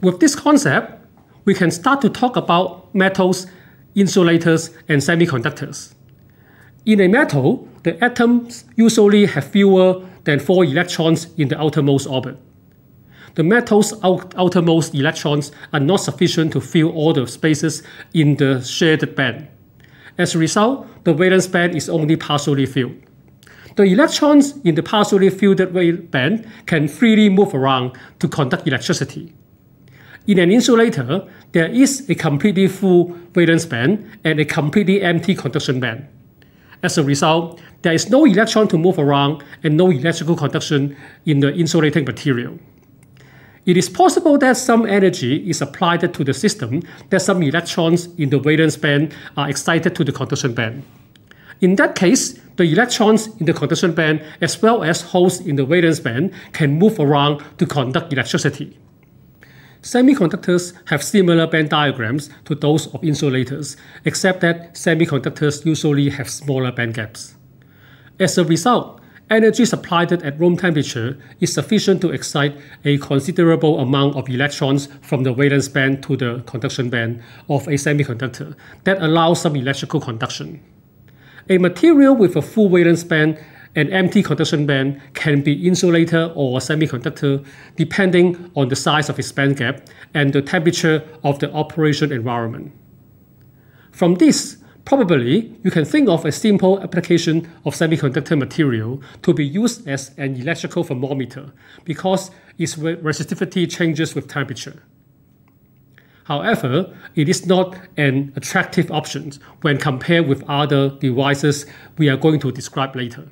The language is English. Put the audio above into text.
With this concept, we can start to talk about metals, insulators, and semiconductors. In a metal, the atoms usually have fewer than 4 electrons in the outermost orbit. The metal's out outermost electrons are not sufficient to fill all the spaces in the shared band. As a result, the valence band is only partially filled. The electrons in the partially filled band can freely move around to conduct electricity. In an insulator, there is a completely full valence band and a completely empty conduction band. As a result, there is no electron to move around and no electrical conduction in the insulating material. It is possible that some energy is applied to the system that some electrons in the valence band are excited to the conduction band. In that case, the electrons in the conduction band as well as holes in the valence band can move around to conduct electricity. Semiconductors have similar band diagrams to those of insulators, except that semiconductors usually have smaller band gaps. As a result, energy supplied at room temperature is sufficient to excite a considerable amount of electrons from the valence band to the conduction band of a semiconductor that allows some electrical conduction. A material with a full valence band an empty conduction band can be insulator or semiconductor depending on the size of its band gap and the temperature of the operation environment. From this, probably you can think of a simple application of semiconductor material to be used as an electrical thermometer because its resistivity changes with temperature. However, it is not an attractive option when compared with other devices we are going to describe later.